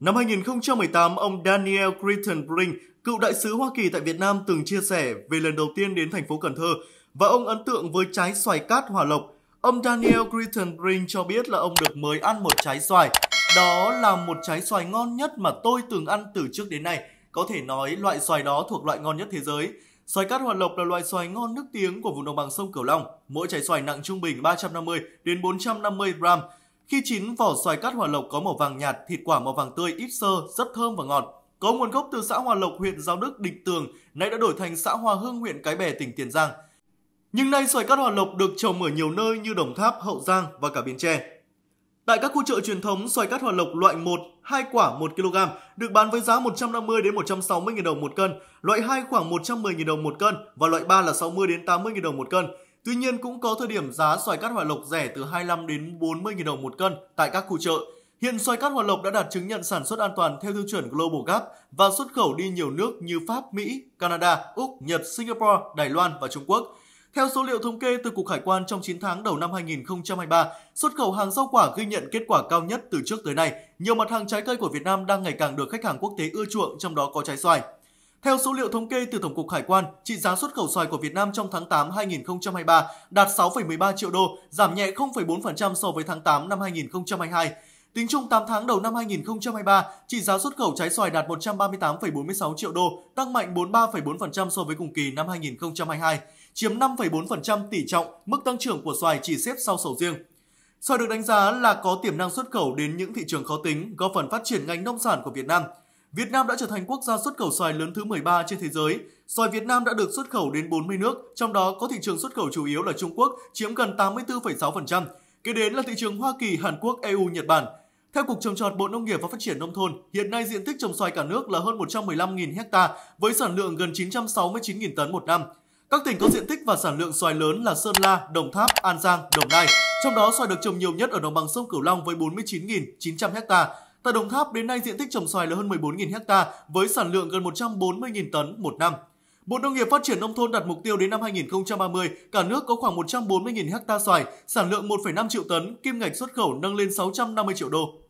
Năm 2018, ông Daniel Creighton Brink, cựu đại sứ Hoa Kỳ tại Việt Nam từng chia sẻ về lần đầu tiên đến thành phố Cần Thơ và ông ấn tượng với trái xoài cát Hòa Lộc. Ông Daniel Creighton Brink cho biết là ông được mời ăn một trái xoài. Đó là một trái xoài ngon nhất mà tôi từng ăn từ trước đến nay. Có thể nói loại xoài đó thuộc loại ngon nhất thế giới. Xoài cát Hòa Lộc là loại xoài ngon nước tiếng của vùng đồng bằng sông Cửu Long. Mỗi trái xoài nặng trung bình 350 đến 450 gram. Khi chín, vỏ xoài cắt hòa lộc có màu vàng nhạt, thịt quả màu vàng tươi ít sơ, rất thơm và ngọt. Có nguồn gốc từ xã Hòa Lộc, huyện Giao Đức, Định Tường, nay đã đổi thành xã Hòa Hưng, huyện Cái Bè, tỉnh Tiền Giang. Nhưng nay xoài cắt hòa lộc được trồng ở nhiều nơi như Đồng Tháp, Hậu Giang và cả Bến Tre. Tại các khu chợ truyền thống, xoài cắt hòa lộc loại 1, 2 quả 1 kg được bán với giá 150 đến 160 000 đồng một cân, loại 2 khoảng 110 000 đồng một cân và loại 3 là 60 đến 80 000 đồng một cân. Tuy nhiên cũng có thời điểm giá xoài cát hòa lộc rẻ từ 25 đến 40.000 đồng một cân tại các khu chợ. Hiện xoài cát hòa lộc đã đạt chứng nhận sản xuất an toàn theo tiêu chuẩn Global Gap và xuất khẩu đi nhiều nước như Pháp, Mỹ, Canada, Úc, Nhật, Singapore, Đài Loan và Trung Quốc. Theo số liệu thống kê từ Cục Hải quan trong 9 tháng đầu năm 2023, xuất khẩu hàng rau quả ghi nhận kết quả cao nhất từ trước tới nay. Nhiều mặt hàng trái cây của Việt Nam đang ngày càng được khách hàng quốc tế ưa chuộng, trong đó có trái xoài. Theo số liệu thống kê từ Tổng cục Hải quan, trị giá xuất khẩu xoài của Việt Nam trong tháng 8 2023 đạt 6,13 triệu đô, giảm nhẹ 0,4% so với tháng 8 năm 2022. Tính chung 8 tháng đầu năm 2023, trị giá xuất khẩu trái xoài đạt 138,46 triệu đô, tăng mạnh 43,4% so với cùng kỳ năm 2022, chiếm 5,4% tỷ trọng, mức tăng trưởng của xoài chỉ xếp sau sầu riêng. Xoài được đánh giá là có tiềm năng xuất khẩu đến những thị trường khó tính, góp phần phát triển ngành nông sản của Việt Nam – Việt Nam đã trở thành quốc gia xuất khẩu xoài lớn thứ 13 trên thế giới. Xoài Việt Nam đã được xuất khẩu đến 40 nước, trong đó có thị trường xuất khẩu chủ yếu là Trung Quốc, chiếm gần 84,6%. Kế đến là thị trường Hoa Kỳ, Hàn Quốc, EU, Nhật Bản. Theo Cục Trồng trọt Bộ Nông nghiệp và Phát triển Nông thôn, hiện nay diện tích trồng xoài cả nước là hơn 115.000 ha với sản lượng gần 969.000 tấn một năm. Các tỉnh có diện tích và sản lượng xoài lớn là Sơn La, Đồng Tháp, An Giang, Đồng Nai. Trong đó xoài được trồng nhiều nhất ở đồng bằng sông Cửu Long với 49.900 ha, Tại Đồng Tháp, đến nay diện tích trồng xoài là hơn 14.000 ha với sản lượng gần 140.000 tấn một năm. Bộ Nông nghiệp Phát triển Nông thôn đặt mục tiêu đến năm 2030, cả nước có khoảng 140.000 ha xoài, sản lượng 1,5 triệu tấn, kim ngạch xuất khẩu nâng lên 650 triệu đô.